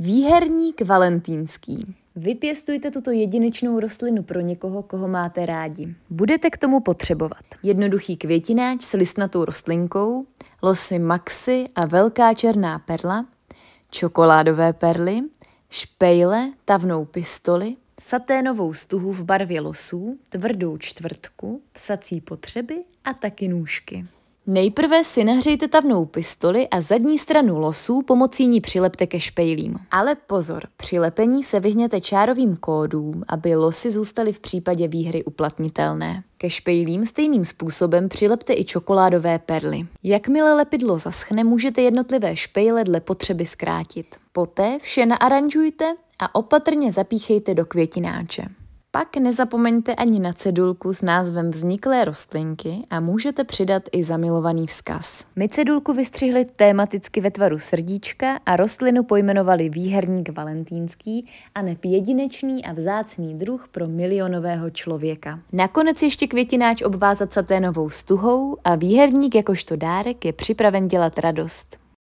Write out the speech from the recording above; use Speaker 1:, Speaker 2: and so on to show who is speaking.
Speaker 1: Výherník valentýnský. Vypěstujte tuto jedinečnou rostlinu pro někoho, koho máte rádi. Budete k tomu potřebovat jednoduchý květináč s listnatou rostlinkou, losy maxy a velká černá perla, čokoládové perly, špejle, tavnou pistoli, saténovou stuhu v barvě losů, tvrdou čtvrtku, psací potřeby a taky nůžky. Nejprve si nahřejte tavnou pistoli a zadní stranu losů pomocí ní přilepte ke špejlím. Ale pozor, při lepení se vyhněte čárovým kódům, aby losy zůstaly v případě výhry uplatnitelné. Ke špejlím stejným způsobem přilepte i čokoládové perly. Jakmile lepidlo zaschne, můžete jednotlivé špejle dle potřeby zkrátit. Poté vše naaranžujte a opatrně zapíchejte do květináče. Pak nezapomeňte ani na cedulku s názvem Vzniklé rostlinky a můžete přidat i zamilovaný vzkaz. My cedulku vystřihli tématicky ve tvaru srdíčka a rostlinu pojmenovali výherník valentýnský a ne jedinečný a vzácný druh pro milionového člověka. Nakonec ještě květináč obvázat saténovou stuhou a výherník jakožto dárek je připraven dělat radost.